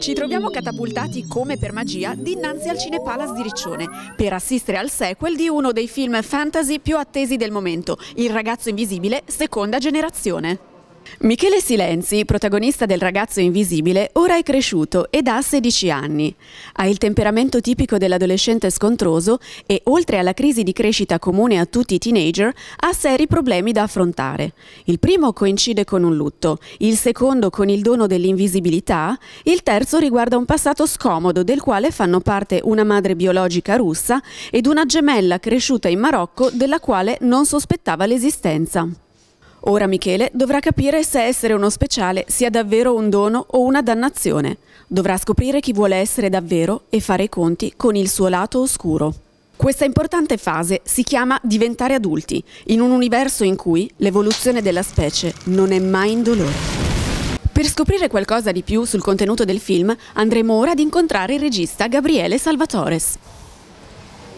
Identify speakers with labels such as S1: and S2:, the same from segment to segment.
S1: Ci troviamo catapultati come per magia dinanzi al Cinepalace di Riccione per assistere al sequel di uno dei film fantasy più attesi del momento, Il ragazzo invisibile, seconda generazione. Michele Silenzi, protagonista del ragazzo invisibile, ora è cresciuto ed ha 16 anni. Ha il temperamento tipico dell'adolescente scontroso e, oltre alla crisi di crescita comune a tutti i teenager, ha seri problemi da affrontare. Il primo coincide con un lutto, il secondo con il dono dell'invisibilità, il terzo riguarda un passato scomodo del quale fanno parte una madre biologica russa ed una gemella cresciuta in Marocco della quale non sospettava l'esistenza. Ora Michele dovrà capire se essere uno speciale sia davvero un dono o una dannazione. Dovrà scoprire chi vuole essere davvero e fare i conti con il suo lato oscuro. Questa importante fase si chiama diventare adulti, in un universo in cui l'evoluzione della specie non è mai in dolore. Per scoprire qualcosa di più sul contenuto del film andremo ora ad incontrare il regista Gabriele Salvatores.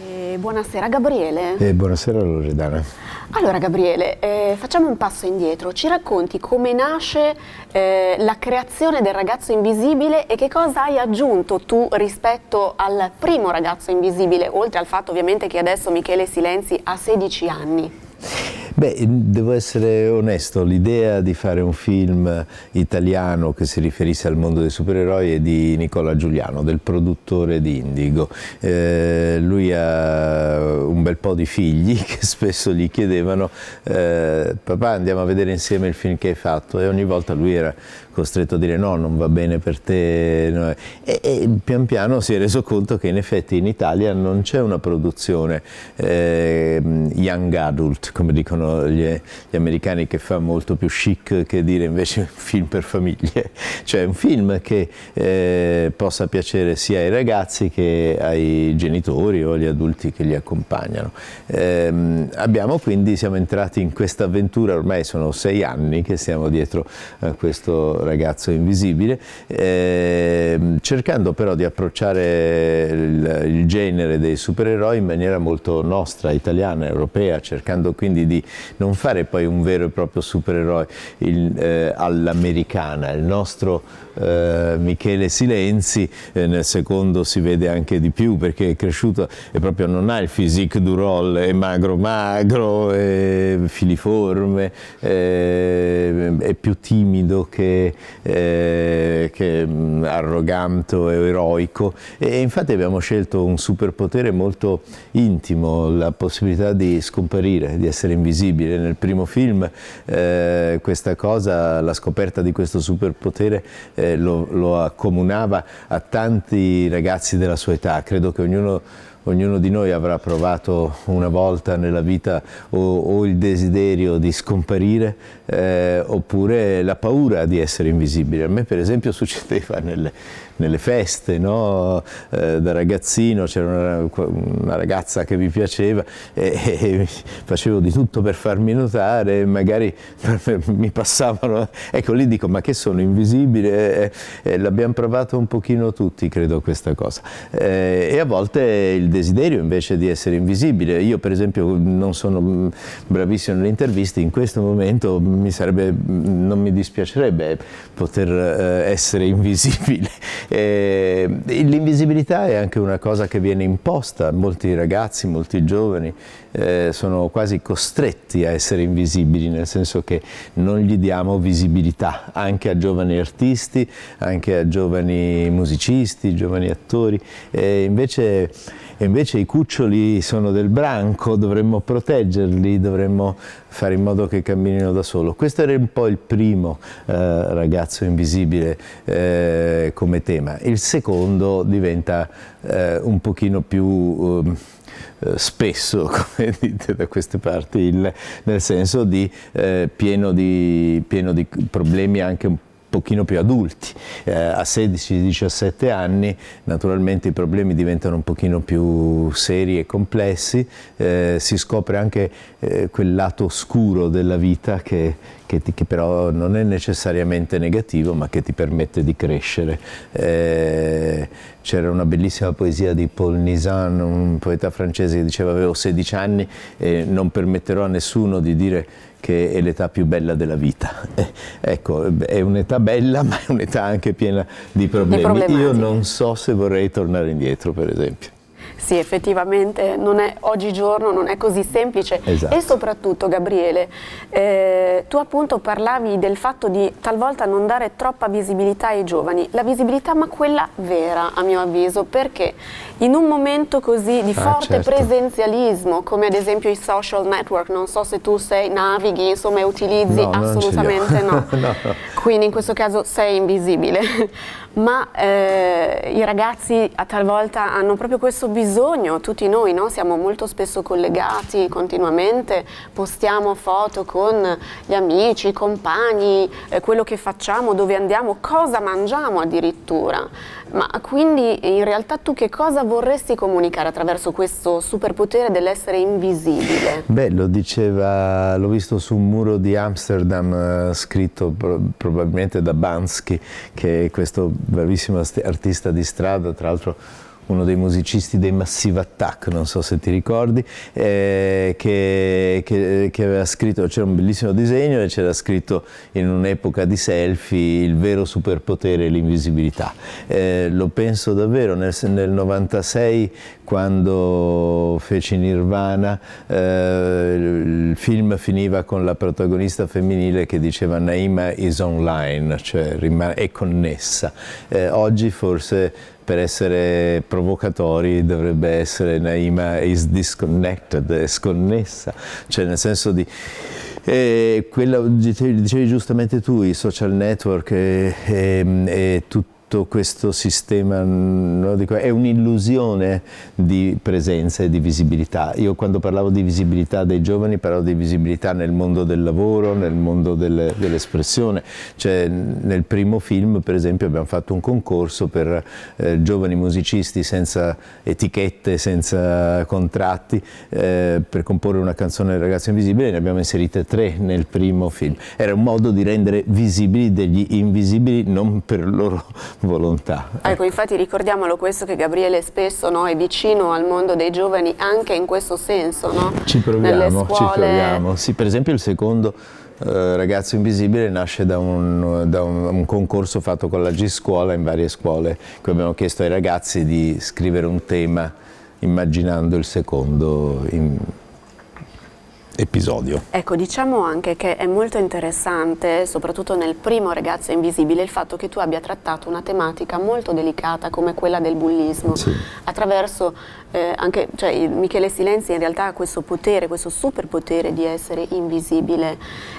S1: Eh, buonasera Gabriele. Eh,
S2: buonasera Loredana.
S1: Allora Gabriele, eh, facciamo un passo indietro, ci racconti come nasce eh, la creazione del ragazzo invisibile e che cosa hai aggiunto tu rispetto al primo ragazzo invisibile, oltre al fatto ovviamente che adesso Michele Silenzi ha 16 anni?
S2: Beh, devo essere onesto, l'idea di fare un film italiano che si riferisse al mondo dei supereroi è di Nicola Giuliano, del produttore di Indigo. Eh, lui ha un bel po' di figli che spesso gli chiedevano eh, papà andiamo a vedere insieme il film che hai fatto e ogni volta lui era costretto a dire no, non va bene per te. No. E, e, pian piano si è reso conto che in effetti in Italia non c'è una produzione eh, young adult, come dicono gli, gli, americani, che fa molto più chic che dire invece un film per famiglie. Cioè un film che eh, possa piacere sia ai ragazzi che ai genitori o agli adulti che li accompagnano. Eh, abbiamo quindi, siamo entrati in questa avventura, ormai sono sei anni che siamo dietro a questo ragazzo invisibile, eh, cercando però di approcciare il, il genere dei supereroi in maniera molto nostra, italiana, europea, cercando quindi di non fare poi un vero e proprio supereroe eh, all'americana. Il nostro eh, Michele Silenzi eh, nel secondo si vede anche di più perché è cresciuto e proprio non ha il physique du roll, è magro magro, è filiforme, è, eh, è più timido che eh, che mm, arrogante o eroico e infatti abbiamo scelto un superpotere molto intimo, la possibilità di scomparire, di essere invisibile. Nel primo film eh, questa cosa, la scoperta di questo superpotere eh, lo, lo accomunava a tanti ragazzi della sua età, credo che ognuno ognuno di noi avrà provato una volta nella vita o, o il desiderio di scomparire eh, oppure la paura di essere invisibile. A me per esempio succedeva nelle, nelle feste, no? eh, da ragazzino c'era una, una, ragazza che mi piaceva e, e, facevo di tutto per farmi notare, e magari mi passavano, ecco lì dico ma che sono invisibile, eh, l'abbiamo provato un pochino tutti credo questa cosa eh, e a volte il desiderio invece di essere invisibile, io per esempio non sono bravissimo nelle interviste, in questo momento mi sarebbe, non mi dispiacerebbe poter eh, essere invisibile eh, l'invisibilità è anche una cosa che viene imposta a molti ragazzi, molti giovani eh, sono quasi costretti a essere invisibili, nel senso che non gli diamo visibilità anche a giovani artisti, anche a giovani musicisti, giovani attori. E invece, invece i cuccioli sono del branco, dovremmo proteggerli, dovremmo fare in modo che camminino da solo. Questo era un po' il primo eh, ragazzo invisibile eh, come tema. Il secondo diventa eh, un pochino più ehm, eh, spesso, come dite da queste parti, il, nel senso di, eh, pieno di, pieno di problemi anche un po' pochino più adulti. Eh, a 16-17 anni naturalmente i problemi diventano un pochino più seri e complessi, eh, si scopre anche eh, quel lato oscuro della vita che, che, ti, che, però non è necessariamente negativo ma che ti permette di crescere. Eh, c'era una bellissima poesia di Paul Nisan, un poeta francese che diceva avevo 16 anni e non permetterò a nessuno di dire che è l'età più bella della vita. Eh, ecco, è un'età bella ma è un'età anche piena di problemi. Io non so se vorrei tornare indietro per esempio.
S1: Sì, effettivamente è, oggigiorno non è così semplice esatto. e soprattutto Gabriele, eh, tu appunto parlavi del fatto di talvolta non dare troppa visibilità ai giovani, la visibilità ma quella vera a mio avviso perché in un momento così di ah, forte certo. presenzialismo, come ad esempio i social network, non so se tu sei, navighi, insomma, e utilizzi, no, assolutamente no. no, no. Quindi in questo caso sei invisibile. Ma eh, i ragazzi a talvolta hanno proprio questo bisogno, tutti noi, no? Siamo molto spesso collegati continuamente, postiamo foto con gli amici, i compagni, eh, quello che facciamo, dove andiamo, cosa mangiamo addirittura. Ma quindi in realtà tu che cosa vorresti comunicare attraverso questo superpotere dell'essere invisibile?
S2: Beh, lo diceva, l'ho visto su un muro di Amsterdam eh, scritto pro probabilmente da Bansky, che è questo bravissimo artista di strada, tra l'altro uno dei musicisti dei Massive Attack, non so se ti ricordi, eh, che, che, che, aveva scritto, c'era un bellissimo disegno e c'era scritto in un'epoca di selfie il vero superpotere è l'invisibilità. Eh, lo penso davvero, nel, nel 96 quando feci Nirvana, eh, il film finiva con la protagonista femminile che diceva Naima is online, cioè è connessa. Eh, oggi forse per essere provocatori dovrebbe essere Naima is disconnected, è sconnessa, cioè nel senso di... Eh, quello dicevi giustamente tu, i social network eh, ehm, e, e, e tutto tutto questo sistema è un'illusione di presenza e di visibilità. Io quando parlavo di visibilità dei giovani parlavo di visibilità nel mondo del lavoro, nel mondo del, dell'espressione. Cioè, nel primo film per esempio abbiamo fatto un concorso per eh, giovani musicisti senza etichette, senza contratti, eh, per comporre una canzone del ragazzo invisibile, ne abbiamo inserite tre nel primo film. Era un modo di rendere visibili degli invisibili non per loro volontà.
S1: Ecco, infatti ricordiamolo questo che Gabriele spesso no, è vicino al mondo dei giovani anche in questo senso, no? Ci proviamo, ci proviamo.
S2: Sì, per esempio il secondo eh, Ragazzo Invisibile nasce da, un, da un, un concorso fatto con la G-Scuola in varie scuole, cui abbiamo chiesto ai ragazzi di scrivere un tema immaginando il secondo in, episodio.
S1: Ecco, diciamo anche che è molto interessante, soprattutto nel primo Ragazzo Invisibile, il fatto che tu abbia trattato una tematica molto delicata come quella del bullismo, sì. attraverso eh, anche, cioè Michele Silenzi in realtà ha questo potere, questo superpotere di essere invisibile.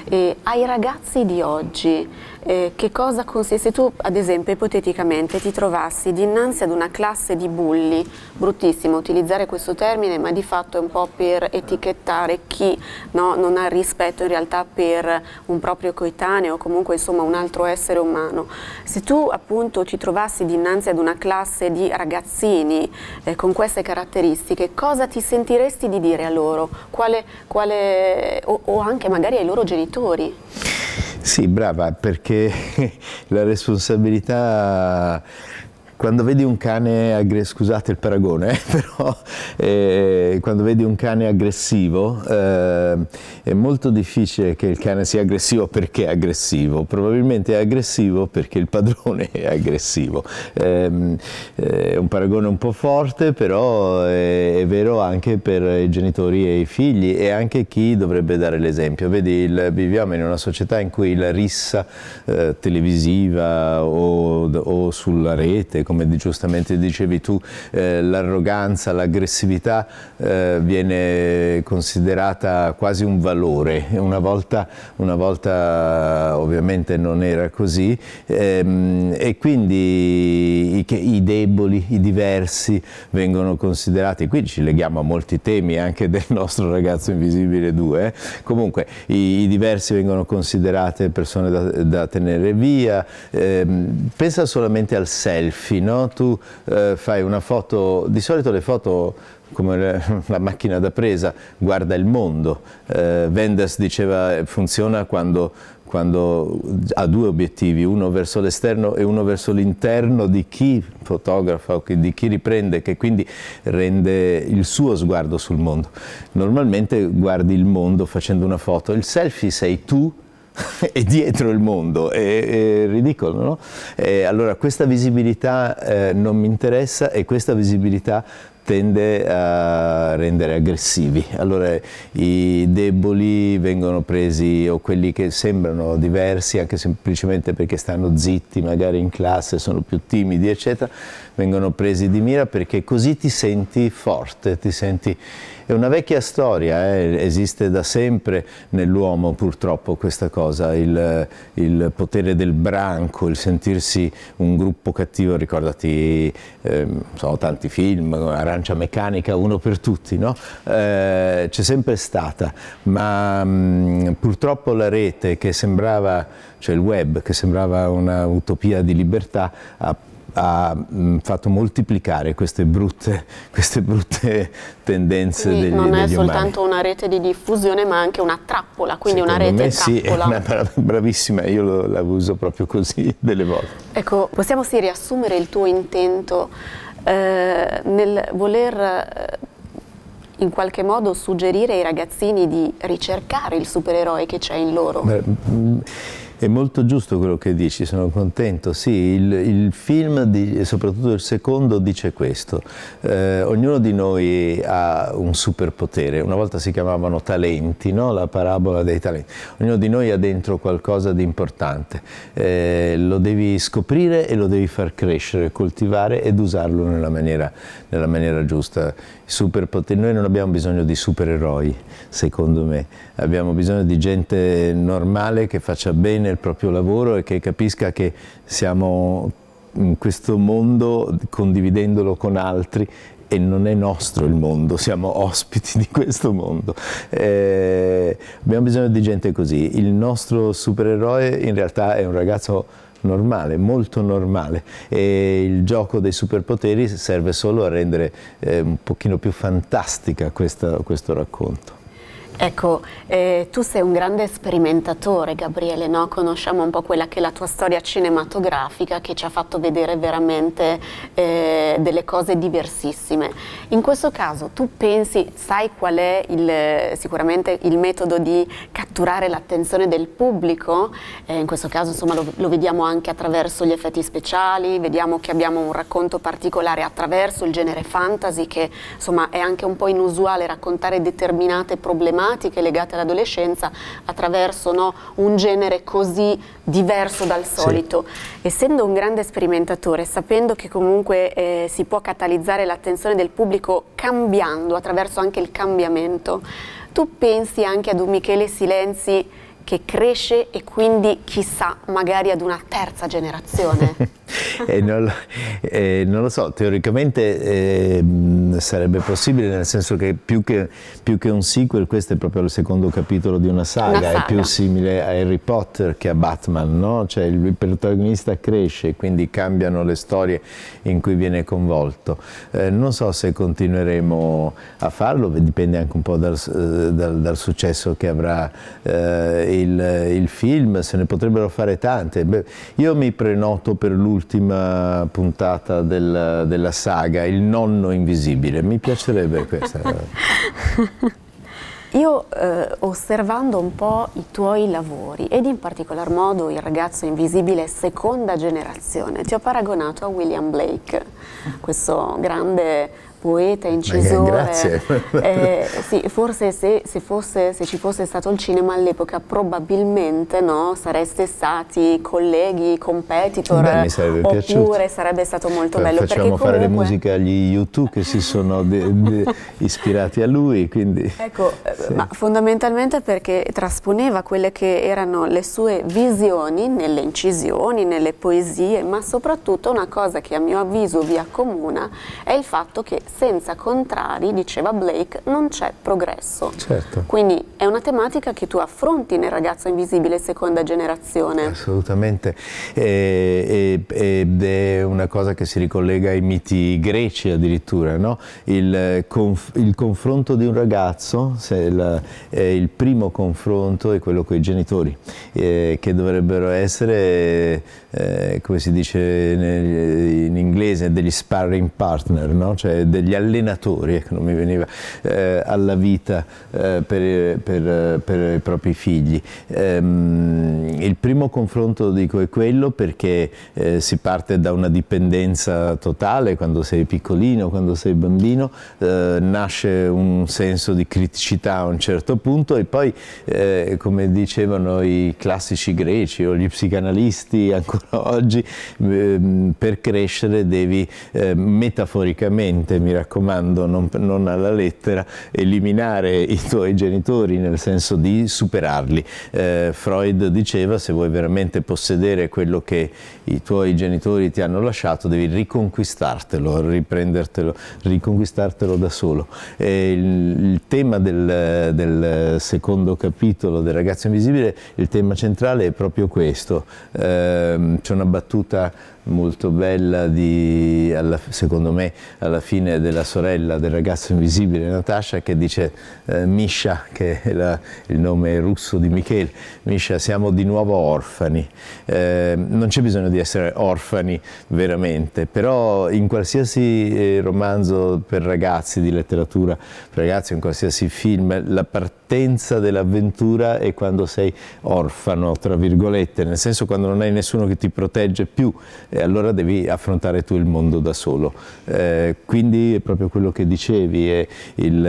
S1: E ai ragazzi di oggi, eh, che cosa consiste, se tu ad esempio ipoteticamente ti trovassi dinanzi ad una classe di bulli, bruttissimo utilizzare questo termine, ma di fatto è un po' per etichettare chi no, non ha rispetto in realtà per un proprio coetaneo o comunque insomma un altro essere umano. Se tu appunto ti trovassi dinanzi ad una classe di ragazzini eh, con queste caratteristiche, cosa ti sentiresti di dire a loro? Quale, quale, o, o anche magari ai loro genitori?
S2: Sì, brava, perché la responsabilità quando vedi un cane aggressivo, scusate il paragone, eh, però eh, quando vedi un cane aggressivo eh, è molto difficile che il cane sia aggressivo perché è aggressivo, probabilmente è aggressivo perché il padrone è aggressivo. Ehm, eh, è un paragone un po' forte, però è, è, vero anche per i genitori e i figli e anche chi dovrebbe dare l'esempio. Vedi, il, viviamo in una società in cui la rissa eh, televisiva o, o sulla rete, come giustamente dicevi tu, eh, l'arroganza, l'aggressività eh, viene considerata quasi un valore. Una volta, una volta ovviamente non era così ehm, e quindi i, i, deboli, i diversi vengono considerati. Qui ci leghiamo a molti temi anche del nostro ragazzo invisibile 2. Eh? Comunque i, i, diversi vengono considerati persone da, da tenere via. Ehm, pensa solamente al selfie selfie, no? tu eh, fai una foto, di solito le foto come le, la macchina da presa, guarda il mondo. Eh, Vendas diceva eh, funziona quando, quando ha due obiettivi, uno verso l'esterno e uno verso l'interno di chi fotografa o di chi riprende, che quindi rende il suo sguardo sul mondo. Normalmente guardi il mondo facendo una foto, il selfie sei tu è dietro il mondo, è, è ridicolo, no? E allora questa visibilità eh, non mi interessa e questa visibilità tende a rendere aggressivi. Allora i deboli vengono presi o quelli che sembrano diversi anche semplicemente perché stanno zitti, magari in classe sono più timidi, eccetera, vengono presi di mira perché così ti senti forte, ti senti... È una vecchia storia, eh? esiste da sempre nell'uomo purtroppo questa cosa, il, il, potere del branco, il sentirsi un gruppo cattivo, ricordati, eh, so, tanti film, Arancia Meccanica, uno per tutti, no? eh, c'è sempre stata, ma mh, mm, purtroppo la rete che sembrava, cioè il web che sembrava una utopia di libertà, ha ha mh, mm, fatto moltiplicare queste brutte, queste brutte tendenze quindi degli, non è soltanto
S1: umani. una rete di diffusione ma anche una trappola quindi Secondo una rete me trappola sì, è una
S2: bra bravissima io lo, la uso proprio così delle volte
S1: ecco possiamo sì riassumere il tuo intento eh, nel voler eh, in qualche modo suggerire ai ragazzini di ricercare il supereroe che c'è in loro Beh,
S2: mm, è molto giusto quello che dici, sono contento. Sì, il, il film, di, soprattutto il secondo, dice questo. Eh, ognuno di noi ha un superpotere. Una volta si chiamavano talenti, no? la parabola dei talenti. Ognuno di noi ha dentro qualcosa di importante. Eh, lo devi scoprire e lo devi far crescere, coltivare ed usarlo nella maniera, nella maniera giusta superpoteri, noi non abbiamo bisogno di supereroi, secondo me, abbiamo bisogno di gente normale che faccia bene il proprio lavoro e che capisca che siamo in questo mondo condividendolo con altri e non è nostro il mondo, siamo ospiti di questo mondo. Eh, abbiamo bisogno di gente così. Il nostro supereroe in realtà è un ragazzo normale, molto normale e il gioco dei superpoteri serve solo a rendere eh, un pochino più fantastica questa, questo racconto.
S1: Ecco, eh, tu sei un grande sperimentatore Gabriele, no? conosciamo un po' quella che è la tua storia cinematografica che ci ha fatto vedere veramente eh, delle cose diversissime. In questo caso tu pensi, sai qual è il, sicuramente il metodo di catturare l'attenzione del pubblico? Eh, in questo caso insomma, lo, lo vediamo anche attraverso gli effetti speciali, vediamo che abbiamo un racconto particolare attraverso il genere fantasy che insomma è anche un po' inusuale raccontare determinate problematiche tematiche legate all'adolescenza attraverso no, un genere così diverso dal solito. Sì. Essendo un grande sperimentatore, sapendo che comunque eh, si può catalizzare l'attenzione del pubblico cambiando attraverso anche il cambiamento, tu pensi anche ad un Michele Silenzi che cresce e quindi chissà magari ad una terza generazione?
S2: eh, non, lo, eh, non, lo, so, teoricamente eh, sarebbe possibile nel senso che più, che più, che un sequel questo è proprio il secondo capitolo di una saga, una saga. è più simile a Harry Potter che a Batman, no? cioè il protagonista cresce quindi cambiano le storie in cui viene coinvolto. Eh, non so se continueremo a farlo, dipende anche un po' dal, eh, dal, dal successo che avrà eh, il, il, film, se ne potrebbero fare tante. Beh, io mi prenoto per l'ultima puntata del, della saga, Il nonno invisibile, mi piacerebbe questa.
S1: Io eh, osservando un po' i tuoi lavori ed in particolar modo il ragazzo invisibile seconda generazione, ti ho paragonato a William Blake, questo grande poeta, eh, incisore. Eh, sì, forse se, se, fosse, se, ci fosse stato il cinema all'epoca probabilmente no, sareste stati colleghi, competitor, Beh, sarebbe oppure piaciuto. sarebbe stato molto Però bello. Facciamo fare comunque... le musiche
S2: agli YouTube che si sono de, de ispirati a lui. Quindi...
S1: Ecco, eh, sì. ma fondamentalmente perché trasponeva quelle che erano le sue visioni nelle incisioni, nelle poesie, ma soprattutto una cosa che a mio avviso vi accomuna è il fatto che senza contrari, diceva Blake, non c'è
S2: progresso. Certo.
S1: Quindi è una tematica che tu affronti nel ragazzo invisibile seconda generazione.
S2: Assolutamente, ed è una cosa che si ricollega ai miti greci addirittura, no? il, conf, il, confronto di un ragazzo, il, il, primo confronto è quello con i genitori, eh, che dovrebbero essere eh, come si dice in inglese, degli sparring partner, no? cioè degli allenatori, ecco, non mi veniva, eh, alla vita eh, per, per, per, i propri figli. Ehm, il primo confronto dico è quello perché eh, si parte da una dipendenza totale quando sei piccolino, quando sei bambino, eh, nasce un senso di criticità a un certo punto e poi come dicevano i classici greci o gli psicanalisti ancora oggi ehm, per crescere devi ehm, metaforicamente, mi raccomando, non, non alla lettera, eliminare i tuoi genitori nel senso di superarli. Eh, Freud diceva se vuoi veramente possedere quello che i tuoi genitori ti hanno lasciato devi riconquistartelo, riprendertelo, riconquistartelo da solo. Eh, il, il, tema del, del, secondo capitolo del ragazzo invisibile, il tema centrale è proprio questo. Eh, c'è una battuta molto bella di, alla, secondo me, alla fine della sorella del ragazzo invisibile Natasha che dice eh, Misha, che è la, il nome russo di Michele, Misha siamo di nuovo orfani, eh, non c'è bisogno di essere orfani veramente, però in qualsiasi eh, romanzo per ragazzi di letteratura, per ragazzi in qualsiasi film, la partenza dell'avventura è quando sei orfano, tra virgolette, nel senso quando non hai nessuno che ti protegge più e allora devi affrontare tu il mondo da solo. Eh, quindi è proprio quello che dicevi, è il, il,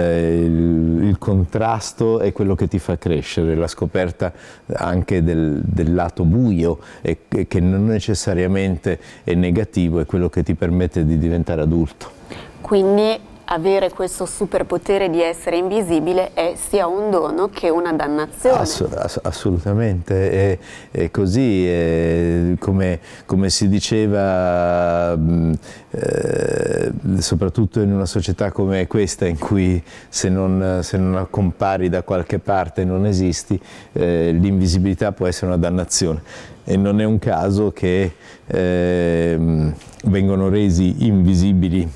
S2: il, contrasto è quello che ti fa crescere, la scoperta anche del, del lato buio e, e che non necessariamente è negativo, è quello che ti permette di diventare adulto.
S1: Quindi avere questo superpotere di essere invisibile è sia un dono che una dannazione. Ass
S2: ass assolutamente, è, è così, è come, come, si diceva mh, mm, eh, soprattutto in una società come questa in cui se non, se non compari da qualche parte non esisti, eh, l'invisibilità può essere una dannazione e non è un caso che eh, vengano resi invisibili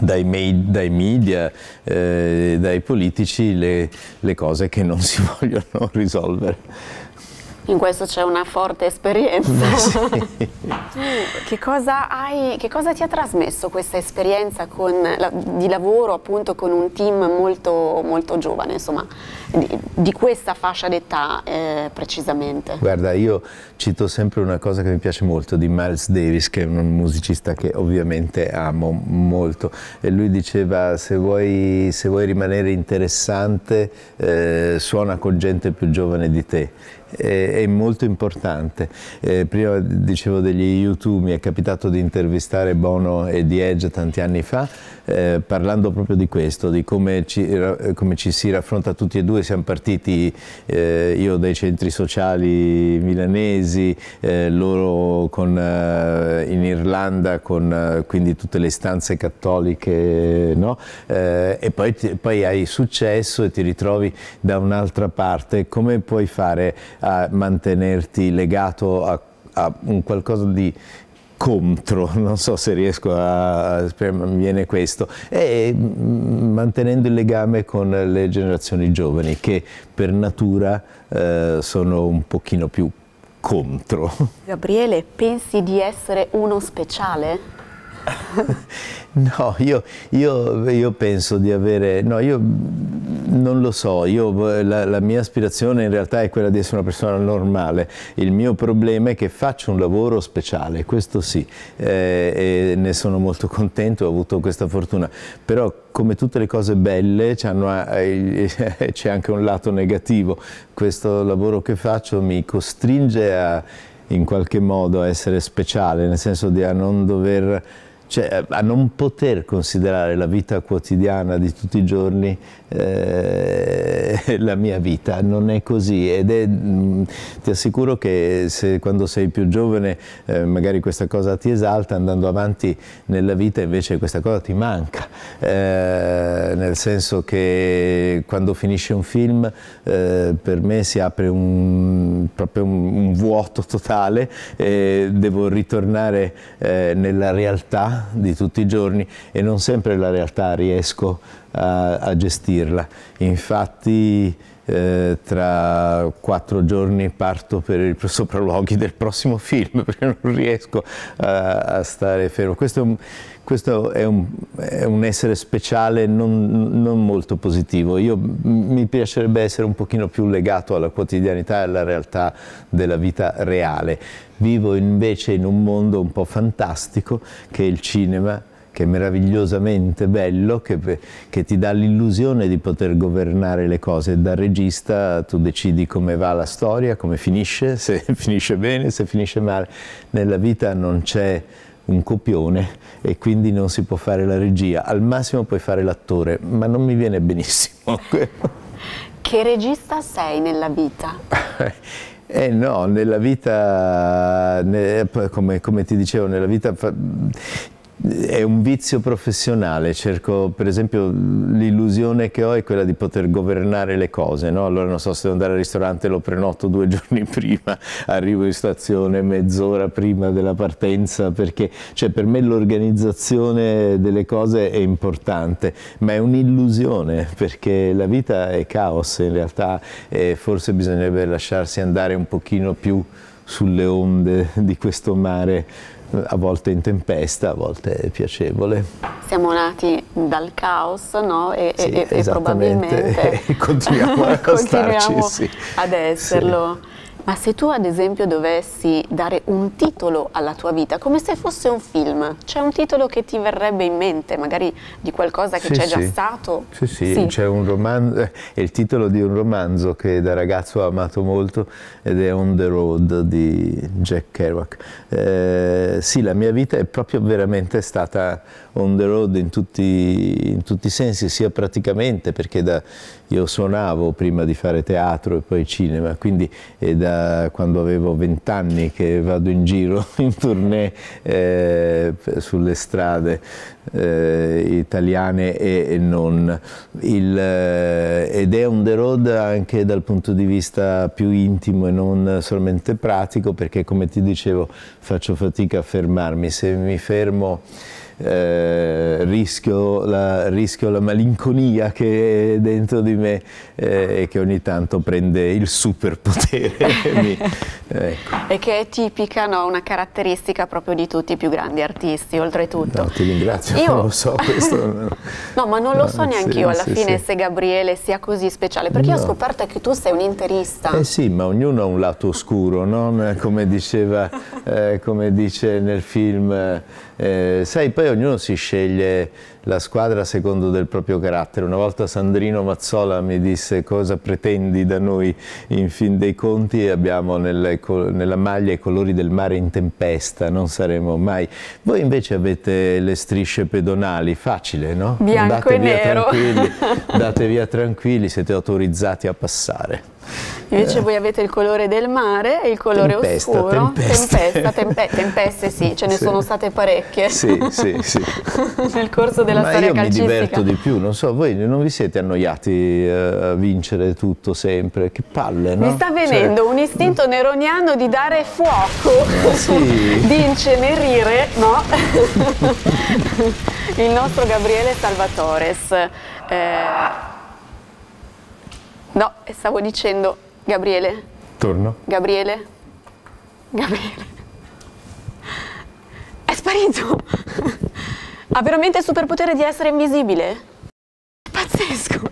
S2: dai, made, dai, media, eh, dai politici le, le cose che non si vogliono risolvere.
S1: In questo c'è una forte esperienza. Sì. che, cosa hai, che, cosa ti ha trasmesso questa esperienza con, la, di lavoro appunto con un team molto, molto giovane, insomma, di, di questa fascia d'età eh, precisamente?
S2: Guarda, io cito sempre una cosa che mi piace molto di Miles Davis, che è un musicista che ovviamente amo molto, e lui diceva se vuoi, se vuoi rimanere interessante eh, suona con gente più giovane di te è molto importante. Eh, prima dicevo degli YouTube, mi è capitato di intervistare Bono e Diege tanti anni fa, eh, parlando proprio di questo, di come ci, come ci, si raffronta tutti e due. Siamo partiti eh, io dai centri sociali milanesi, eh, loro con, eh, in Irlanda con eh, quindi tutte le stanze cattoliche, no? e poi, poi hai successo e ti ritrovi da un'altra parte. Come puoi fare a mantenerti legato a, a un qualcosa di contro, non so se riesco a, mi viene questo, e mm, mantenendo il legame con le generazioni giovani che per natura eh, sono un pochino più contro.
S1: Gabriele, pensi di essere uno speciale?
S2: No, io, io, io, penso di avere, no, io non lo so, io, la, la, mia aspirazione in realtà è quella di essere una persona normale, il mio problema è che faccio un lavoro speciale, questo sì, eh, e ne sono molto contento, ho avuto questa fortuna, però come tutte le cose belle eh, c'è anche un lato negativo, questo lavoro che faccio mi costringe a, in qualche modo a essere speciale, nel senso di a non dover cioè, eh, a non poter considerare la vita quotidiana di tutti i giorni eh, la mia vita, non è così ed è, mm, ti assicuro che se, quando sei più giovane eh, magari questa cosa ti esalta, andando avanti nella vita invece questa cosa ti manca, eh, nel senso che quando finisce un film eh, per me si apre un, proprio un, un vuoto totale e devo ritornare eh, nella realtà di tutti i giorni e non sempre la realtà riesco a a, a gestirla. Infatti eh, tra quattro giorni parto per i sopralluoghi del prossimo film perché non riesco a, eh, a stare fermo. Questo, è un, questo è un, è un essere speciale non, non, molto positivo. Io, mi piacerebbe essere un pochino più legato alla quotidianità e alla realtà della vita reale. Vivo invece in un mondo un po' fantastico che è il cinema che è meravigliosamente bello, che, che ti dà l'illusione di poter governare le cose. Da regista tu decidi come va la storia, come finisce, se finisce bene, se finisce male. Nella vita non c'è un copione e quindi non si può fare la regia. Al massimo puoi fare l'attore, ma non mi viene benissimo.
S1: Che regista sei nella vita?
S2: Eh no, nella vita, come, come ti dicevo, nella vita è un vizio professionale, cerco per esempio l'illusione che ho è quella di poter governare le cose, no? allora non so se devo andare al ristorante lo prenoto due giorni prima, arrivo in stazione mezz'ora prima della partenza perché cioè, per me l'organizzazione delle cose è importante, ma è un'illusione perché la vita è caos in realtà e forse bisognerebbe lasciarsi andare un pochino più sulle onde di questo mare a volte in tempesta, a volte piacevole.
S1: Siamo nati dal caos no? e, sì, e, e probabilmente continuiamo, continuiamo sì. ad esserlo. Sì. Ma se tu ad esempio dovessi dare un titolo alla tua vita, come se fosse un film, c'è un titolo che ti verrebbe in mente, magari di qualcosa che sì, c'è sì. già stato? Sì, sì, sì. c'è
S2: un romanzo, è eh, il titolo di un romanzo che da ragazzo ho amato molto ed è On the Road di Jack Kerouac. Eh, sì, la mia vita è proprio veramente stata on the road in tutti, in tutti i sensi, sia praticamente perché da, io suonavo prima di fare teatro e poi cinema, quindi è eh, da quando avevo vent'anni che vado in giro in tournée eh, sulle strade eh, italiane e, e non. Il, eh, ed è on the road anche dal punto di vista più intimo e non solamente pratico, perché come ti dicevo faccio fatica a fermarmi, se mi fermo eh, rischio, la, rischio, la, malinconia che è dentro di me eh, e che ogni tanto prende il superpotere. mi, eh, ecco.
S1: E che è tipica, no? una caratteristica proprio di tutti i più grandi artisti, oltretutto.
S2: No, ti ringrazio, Io... non lo so questo.
S1: no, ma non lo so no, neanche sì, io alla sì, fine sì. se Gabriele sia così speciale, perché no. ho scoperto che tu sei un interista. Eh
S2: sì, ma ognuno ha un lato oscuro, non eh, come, diceva, eh, come dice nel film. Eh, sai, poi vabbè, ognuno si sceglie la squadra secondo del proprio carattere. Una volta Sandrino Mazzola mi disse cosa pretendi da noi in fin dei conti abbiamo nelle, nella maglia i colori del mare in tempesta, non saremo mai. Voi invece avete le strisce pedonali, facile, no? Bianco Andate e via nero. tranquilli, andate via tranquilli, siete autorizzati a passare. Invece voi
S1: avete il colore del mare e il colore tempesta, oscuro. Tempeste. Tempesta, tempe, tempeste sì, ce ne sì. sono state parecchie. Sì, sì, sì. Nel corso della Ma storia io calcistica. io mi diverto di
S2: più, non so, voi non vi siete annoiati eh, a vincere tutto sempre? Che palle, no? Mi sta venendo
S1: cioè... un istinto neroniano di dare fuoco, eh, sì. di incenerire, no? il nostro Gabriele Salvatores. Eh, No, stavo dicendo Gabriele. Torno. Gabriele. Gabriele. È sparito. ha veramente il superpotere di essere invisibile. Pazzesco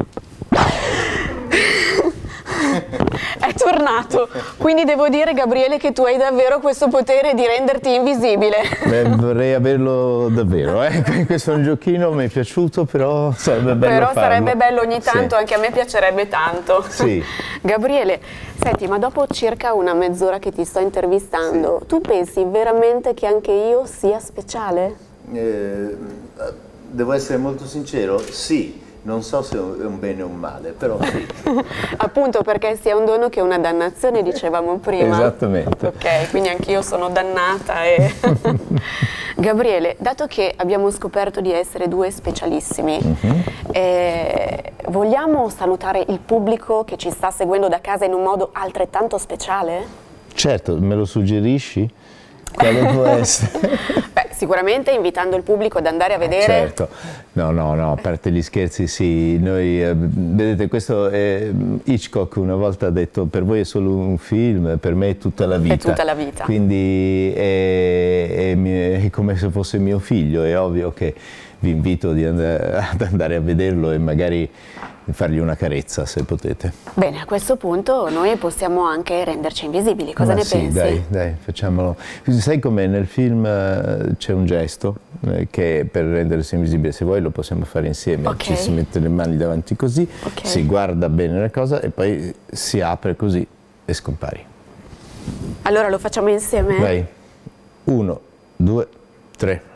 S1: è tornato. Quindi devo dire, Gabriele, che tu hai davvero questo potere di renderti invisibile.
S2: Beh, vorrei averlo davvero. Eh. Questo è un giochino, mi è piaciuto, però sarebbe bello Però farlo. sarebbe bello ogni tanto,
S1: sì. anche a me piacerebbe tanto. Sì. Gabriele, senti, ma dopo circa una mezz'ora che ti sto intervistando, sì. tu pensi veramente che anche io sia speciale?
S2: Eh, devo essere molto sincero, sì, non so se è un bene o un male, però sì.
S1: Appunto perché sia un dono che una dannazione, dicevamo prima.
S2: Esattamente.
S1: Ok, quindi anch'io sono dannata e... Gabriele, dato che abbiamo scoperto di essere due specialissimi, mm -hmm. eh, vogliamo salutare il pubblico che ci sta seguendo da casa in un modo altrettanto speciale?
S2: Certo, me lo suggerisci? Quale può essere?
S1: Beh, sicuramente invitando il pubblico ad andare a eh, vedere. Certo,
S2: no, no, no, a parte gli scherzi sì, noi, eh, vedete questo è, eh, Hitchcock una volta ha detto per voi è solo un film, per me è tutta la vita. È tutta la vita. Quindi è, è, è come se fosse mio figlio, è ovvio che vi invito ad andare a vederlo e magari fargli una carezza se potete.
S1: Bene, a questo punto noi possiamo anche renderci invisibili, cosa Ma ne sì, pensi? Dai,
S2: dai, facciamolo. Sai come Nel film eh, c'è un gesto eh, che per rendersi invisibile, se vuoi lo possiamo fare insieme, okay. ci si mette le mani davanti così, okay. si guarda bene la cosa e poi si apre così e scompari.
S1: Allora lo facciamo insieme? Vai,
S2: uno, due, tre.